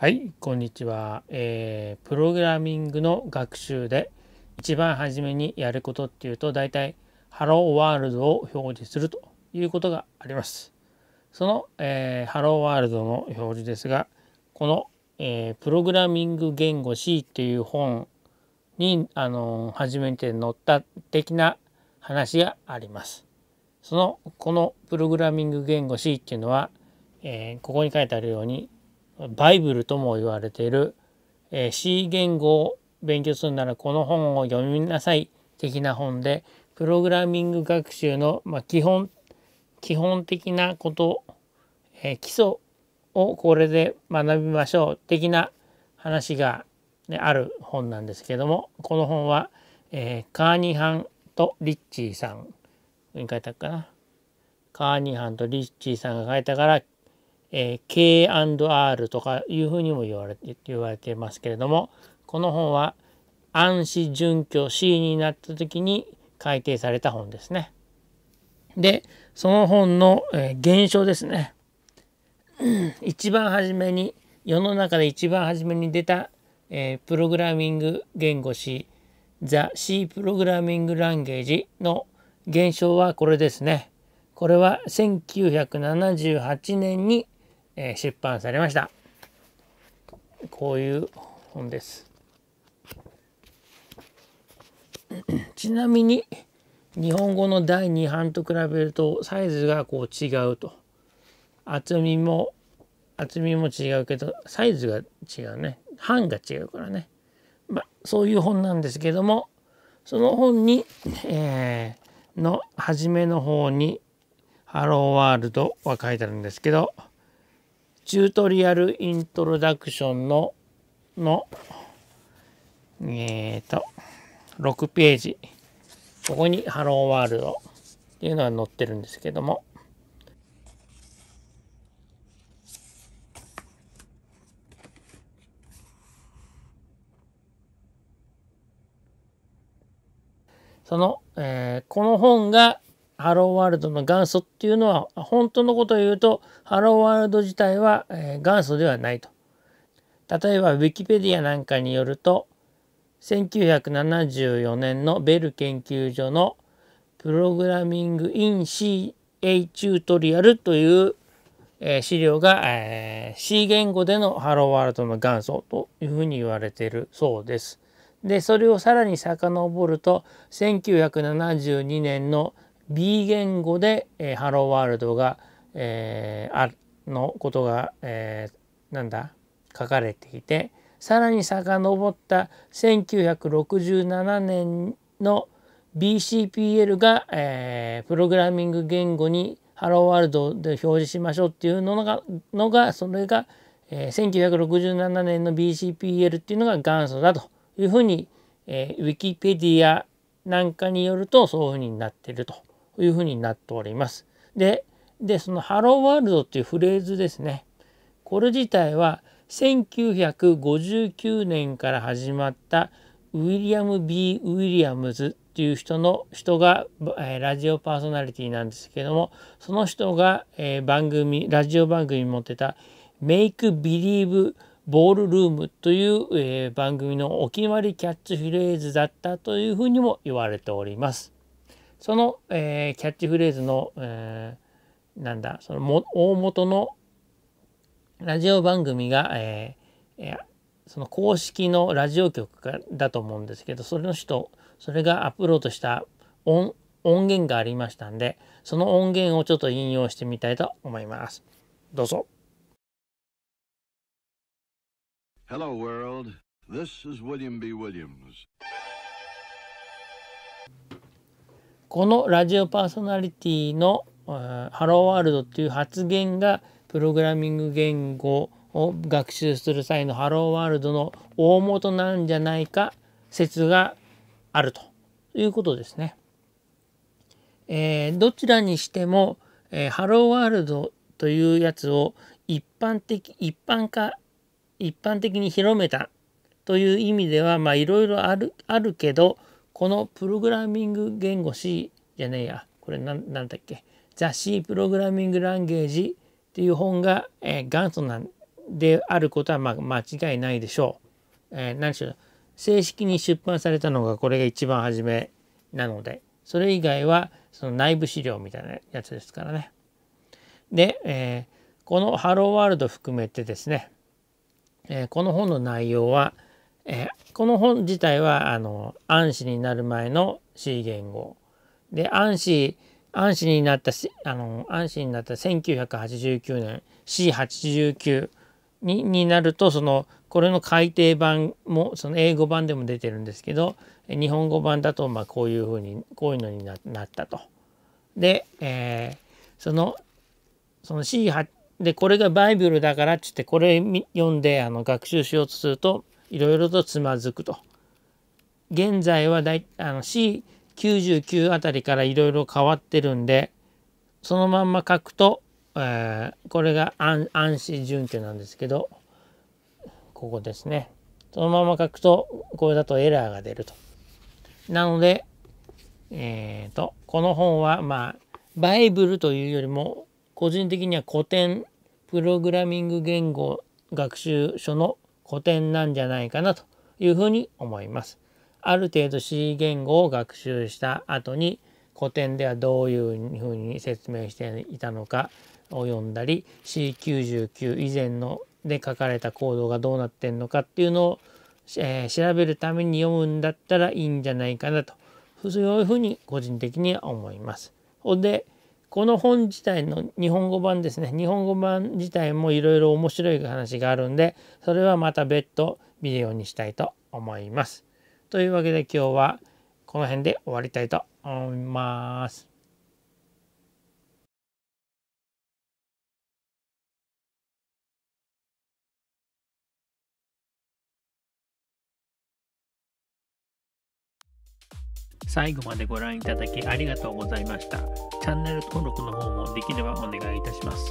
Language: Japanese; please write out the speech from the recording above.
はい、こんにちは、えー、プログラミングの学習で一番初めにやることっていうと大体ハローワールドを表示するということがあります。その、えー、ハローワールドの表示ですがこの、えー、プログラミング言語 C っていう本に、あのー、初めて載った的な話があります。そのこのプログラミング言語 C っていうのは、えー、ここに書いてあるようにバイブルとも言われている、え C 言語を勉強するならこの本を読みなさい的な本でプログラミング学習の、ま基本基本的なこと、え基礎をこれで学びましょう的な話が、ね、ある本なんですけどもこの本は、えカーニハンとリッチーさんに書いたかなカーニハンとリッチーさんが書いたからえー、K&R とかいうふうにも言われて言われてますけれどもこの本は暗視準拠 C になった時に改訂された本ですね。でその本の、えー、現象ですね。一番初めに世の中で一番初めに出た、えー、プログラミング言語 C The C プログラミングランゲージの現象はこれですね。これは1978年にえー、出版されました。こういう本です。ちなみに日本語の第2版と比べるとサイズがこう違うと厚みも厚みも違うけどサイズが違うね版が違うからね、まあ、そういう本なんですけどもその本に、えー、の初めの方に「ハローワールド」は書いてあるんですけどチュートリアルイントロダクションの、の、えっ、ー、と、6ページ。ここにハローワールドっていうのが載ってるんですけども。その、えー、この本がハローワールドの元祖っていうのは本当のことを言うとハローワールド自体は、え元祖ではないと。例えばウィキペディアなんかによると1974年のベル研究所のプログラミング・イン・ CA チュートリアルという、え資料が、え C 言語でのハローワールドの元祖というふうに言われているそうです。でそれをさらに遡ると1972年の B 言語で、えー、ハローワールドが、えー、あのことが、えー、なんだ書かれていてさらに遡った1967年の BCPL が、えー、プログラミング言語にハローワールドで表示しましょうっていうのがのがそれが、えー、1967年の BCPL っていうのが元祖だというふうに、えー、ウィキペディアなんかによるとそういうふうになってるというふうになっております。で、でそのハローワールドっていうフレーズですね。これ自体は1959年から始まったウィリアム・ B・ ウィリアムズっていう人の人が、えラジオパーソナリティなんですけどもその人が、え番組ラジオ番組に持ってた「メイク・ビリーブ・ボールルーム」という、え番組のお決まりキャッチフレーズだったというふうにも言われております。その、えー、キャッチフレーズの、えー、なんだ、そのも大元のラジオ番組が、えー、その公式のラジオ局だと思うんですけど、それの人、それがアップロードした音音源がありましたんで、その音源をちょっと引用してみたいと思います。どうぞ。Hello world, this is William B. Williams. このラジオパーソナリティの「ハローワールド」っていう発言がプログラミング言語を学習する際のハローワールドの大元なんじゃないか説があるということですね。えー、どちらにしても、えー、ハローワールドというやつを一般的一般化一般的に広めたという意味ではまあいろいろあるけどこのプログラミング言語 C じゃねえやこれ何だっけ The C プログラミングランゲージっていう本が、えー、元祖なんであることはまあ間違いないでしょう。えー、何しろ正式に出版されたのがこれが一番初めなのでそれ以外はその内部資料みたいなやつですからね。で、えー、このハローワールド含めてですね、えー、この本の内容は、えー、この本自体はあの暗視になる前の C 言語で暗視暗視になったあの暗視になった1989年 C89 にになるとそのこれの改訂版もその英語版でも出てるんですけど日本語版だとまあこういうふうにこういうのになったと。で、えー、そのその C8 でこれがバイブルだからっつってこれ読んであの学習しようとするといろいろとつまずくと。現在はだいあの C99 あたりからいろいろ変わってるんでそのまんま書くと、えー、これが暗暗視準拠なんですけどここですねそのまま書くとこれだとエラーが出ると。なので、えーと、とこの本はまあバイブルというよりも個人的には古典プログラミング言語学習書の古典なんじゃないかなというふうに思います。ある程度 C 言語を学習した後に古典ではどういうふうに説明していたのかを読んだり C99 以前ので書かれた行動がどうなってんのかっていうのを、えー、調べるために読むんだったらいいんじゃないかなとそういうふうに個人的には思います。ほんでこの本自体の日本語版ですね日本語版自体もいろいろ面白い話があるんでそれはまた別途ビデオにしたいと思います。というわけで今日はこの辺で終わりたいと思います。最後までご覧いただきありがとうございました。チャンネル登録の方もできればお願いいたします。